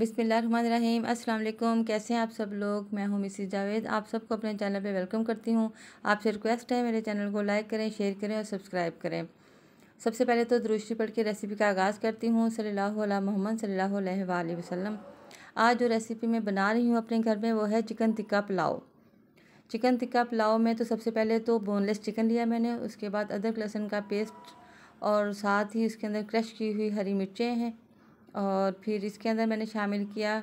बिसमीम अस्सलाम कैसे हैं आप सब लोग मैं हूं मिसिस जावेद आप सबको अपने चैनल पे वेलकम करती हूं आपसे रिक्वेस्ट है मेरे चैनल को लाइक करें शेयर करें और सब्सक्राइब करें सबसे पहले तो दुरुस्ती पढ़ के रेसिपी का आगाज़ करती हूँ सल्ला मोहम्मद सल्ला वसम आज जो रेसिपी मैं बना रही हूँ अपने घर में वो है चिकन टिक्का पुलाव चिकन टिक्का पुलाव में तो सबसे पहले तो बोनलेस चिकन लिया मैंने उसके बाद अदरक लहसुन का पेस्ट और साथ ही उसके अंदर क्रश की हुई हरी मिर्चें हैं और फिर इसके अंदर मैंने शामिल किया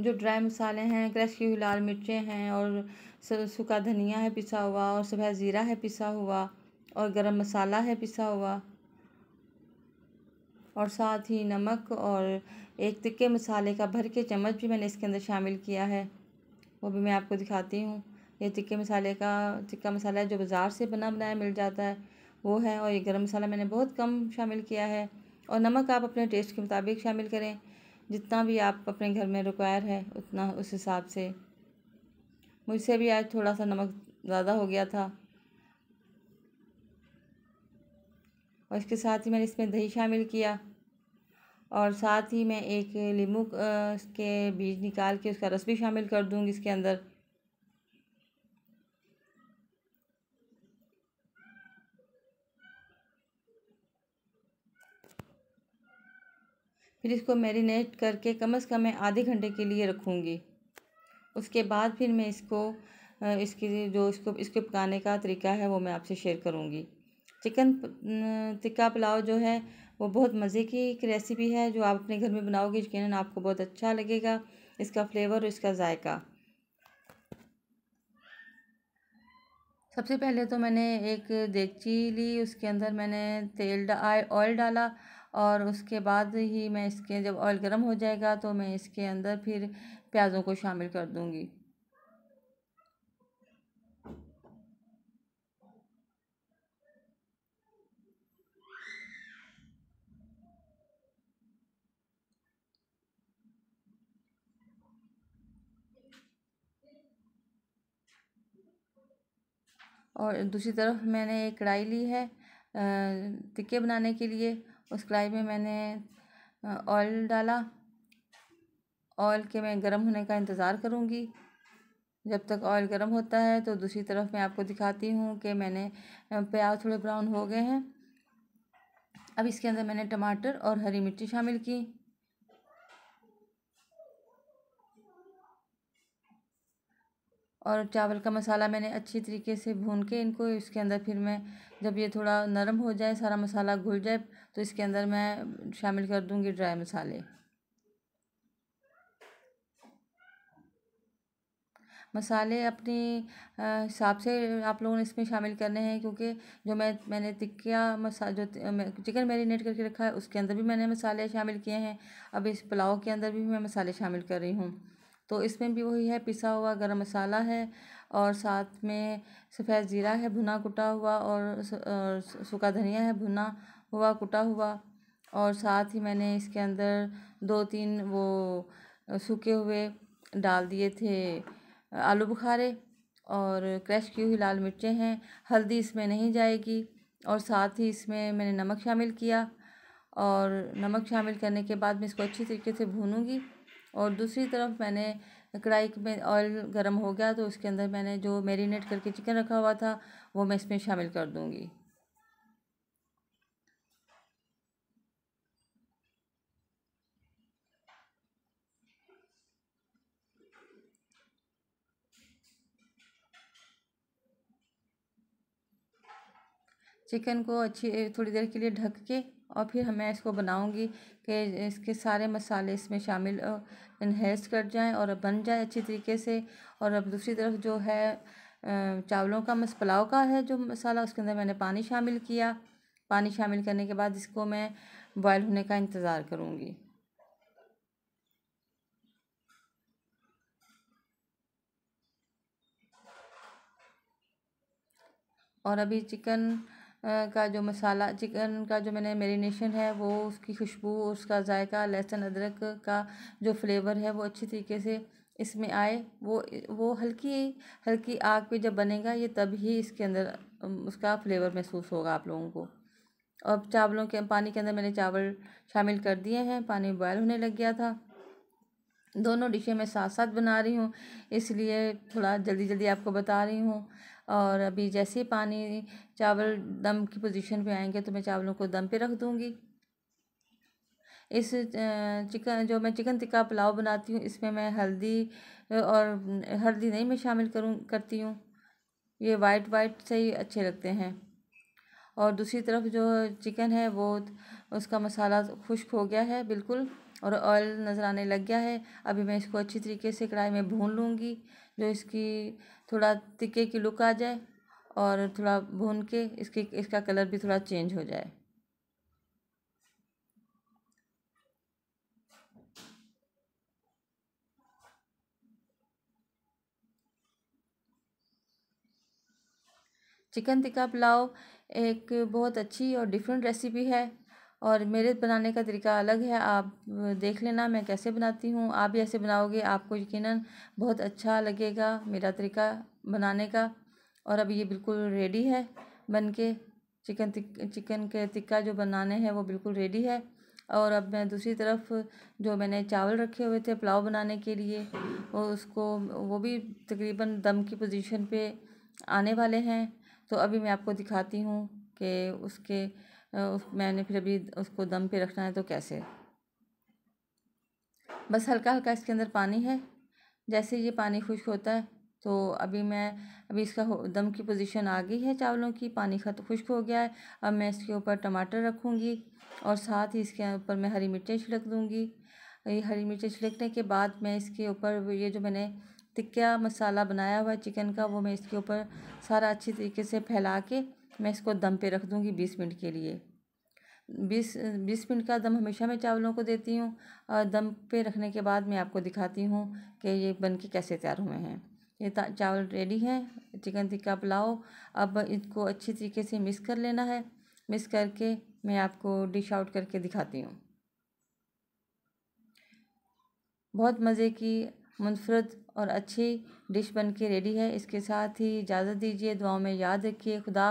जो ड्राई मसाले हैं क्रश की हुई लाल मिर्चें हैं और सूखा धनिया है पिसा हुआ और सफ़ेद ज़ीरा है पिसा हुआ और गरम मसाला है पिसा हुआ और साथ ही नमक और एक तिक्के मसाले का भर के चम्मच भी मैंने इसके अंदर शामिल किया है वो भी मैं आपको दिखाती हूँ ये तिक्के मसाले का टिक्का मसाला जो बाज़ार से बना बनाया मिल जाता है वो है और ये गर्म मसाला मैंने बहुत कम शामिल किया है और नमक आप अपने टेस्ट के मुताबिक शामिल करें जितना भी आप अपने घर में रिक्वायर है उतना उस हिसाब से मुझसे भी आज थोड़ा सा नमक ज़्यादा हो गया था और इसके साथ ही मैंने इसमें दही शामिल किया और साथ ही मैं एक लीमू के बीज निकाल के उसका रस भी शामिल कर दूँगी इसके अंदर फिर इसको मैरिनेट करके कम से कम मैं आधे घंटे के लिए रखूँगी उसके बाद फिर मैं इसको इसकी जो इसको इसको पकाने का तरीका है वो मैं आपसे शेयर करूँगी चिकन टिक्का पुलाव जो है वो बहुत मज़े की एक रेसिपी है जो आप अपने घर में बनाओगे यकीन आपको बहुत अच्छा लगेगा इसका फ्लेवर और इसका जायका सबसे पहले तो मैंने एक देगची ली उसके अंदर मैंने तेल डा ऑयल डाला और उसके बाद ही मैं इसके जब ऑयल गर्म हो जाएगा तो मैं इसके अंदर फिर प्याज़ों को शामिल कर दूँगी और दूसरी तरफ मैंने एक कढ़ाई ली है टिक्के बनाने के लिए उस कढ़ाई में मैंने ऑयल डाला ऑयल के मैं गर्म होने का इंतज़ार करूँगी जब तक ऑयल गर्म होता है तो दूसरी तरफ मैं आपको दिखाती हूँ कि मैंने प्याज थोड़े ब्राउन हो गए हैं अब इसके अंदर मैंने टमाटर और हरी मिर्ची शामिल की और चावल का मसाला मैंने अच्छी तरीके से भून के इनको इसके अंदर फिर मैं जब ये थोड़ा नरम हो जाए सारा मसाला घुल जाए तो इसके अंदर मैं शामिल कर दूँगी ड्राई मसाले मसाले अपने हिसाब से आप लोगों ने इसमें शामिल करने हैं क्योंकि जो मैं मैंने तिक्किया मसा जो चिकन मैरिनेट करके रखा है उसके अंदर भी मैंने मसाले शामिल किए हैं अब इस पुलाव के अंदर भी मैं मसाले शामिल कर रही हूँ तो इसमें भी वही है पिसा हुआ गरम मसाला है और साथ में सफ़ेद ज़ीरा है भुना कुटा हुआ और सूखा धनिया है भुना हुआ कुटा हुआ और साथ ही मैंने इसके अंदर दो तीन वो सूखे हुए डाल दिए थे आलू बुखारे और क्रश की हुई लाल मिर्चें हैं हल्दी इसमें नहीं जाएगी और साथ ही इसमें मैंने नमक शामिल किया और नमक शामिल करने के बाद मैं इसको अच्छी तरीके से भूनूंगी और दूसरी तरफ मैंने कढ़ाई में ऑयल गर्म हो गया तो उसके अंदर मैंने जो मेरीनेट करके चिकन रखा हुआ था वो मैं इसमें शामिल कर दूँगी चिकन को अच्छी थोड़ी देर के लिए ढक के और फिर मैं इसको बनाऊंगी कि इसके सारे मसाले इसमें शामिल इन्हेस कर जाएं और बन जाए अच्छी तरीके से और अब दूसरी तरफ जो है चावलों का मस पुलाव का है जो मसाला उसके अंदर मैंने पानी शामिल किया पानी शामिल करने के बाद इसको मैं बॉयल होने का इंतज़ार करूँगी और अभी चिकन का जो मसाला चिकन का जो मैंने मेरीनेशन है वो उसकी खुशबू उसका जायका लहसुन अदरक का जो फ्लेवर है वो अच्छी तरीके से इसमें आए वो वो हल्की हल्की आग पे जब बनेगा ये तब ही इसके अंदर उसका फ्लेवर महसूस होगा आप लोगों को अब चावलों के पानी के अंदर मैंने चावल शामिल कर दिए हैं पानी बॉयल होने लग गया था दोनों डिशें मैं साथ साथ बना रही हूँ इसलिए थोड़ा जल्दी जल्दी आपको बता रही हूँ और अभी जैसे ही पानी चावल दम की पोजीशन पे आएंगे तो मैं चावलों को दम पे रख दूँगी इस चिकन जो मैं चिकन टिक्का पुलाव बनाती हूँ इसमें मैं हल्दी और हल्दी नहीं मैं शामिल करूँ करती हूँ ये वाइट वाइट से ही अच्छे लगते हैं और दूसरी तरफ जो चिकन है वो उसका मसाला खुश्क हो गया है बिल्कुल और ऑयल नज़र आने लग गया है अभी मैं इसको अच्छी तरीके से कढ़ाई में भून लूँगी जो इसकी थोड़ा तिके की लुक आ जाए और थोड़ा भून के इसकी इसका कलर भी थोड़ा चेंज हो जाए चिकन टिक्का पुलाव एक बहुत अच्छी और डिफरेंट रेसिपी है और मेरे बनाने का तरीका अलग है आप देख लेना मैं कैसे बनाती हूँ आप भी ऐसे बनाओगे आपको यकीन बहुत अच्छा लगेगा मेरा तरीका बनाने का और अब ये बिल्कुल रेडी है बन के चिकन टिक चिकन के टिक्का जो बनाने हैं वो बिल्कुल रेडी है और अब मैं दूसरी तरफ जो मैंने चावल रखे हुए थे पुलाव बनाने के लिए वो उसको वो भी तकरीबन दम की पोजीशन पे आने वाले हैं तो अभी मैं आपको दिखाती हूँ कि उसके उस मैंने फिर अभी उसको दम पे रखना है तो कैसे बस हल्का हल्का इसके अंदर पानी है जैसे ये पानी खुश्क होता है तो अभी मैं अभी इसका दम की पोजीशन आ गई है चावलों की पानी खत खुश्क हो गया है अब मैं इसके ऊपर टमाटर रखूँगी और साथ ही इसके ऊपर मैं हरी मिर्चें छिड़क दूँगी ये हरी मिर्चें छिड़कने के बाद मैं इसके ऊपर ये जो मैंने टिक्का मसाला बनाया हुआ है चिकन का वो मैं इसके ऊपर सारा अच्छी तरीके से फैला के मैं इसको दम पे रख दूँगी बीस मिनट के लिए बीस बीस मिनट का दम हमेशा मैं चावलों को देती हूँ और दम पे रखने के बाद मैं आपको दिखाती हूँ कि ये बन के कैसे तैयार हुए हैं ये चावल रेडी हैं चिकन टिक्का पुलाव अब इनको अच्छी तरीके से मिक्स कर लेना है मिक्स करके मैं आपको डिश आउट करके दिखाती हूँ बहुत मज़े की मुनफरद और अच्छी डिश बन के रेडी है इसके साथ ही इजाज़त दीजिए दुआओं में याद रखिए खुदा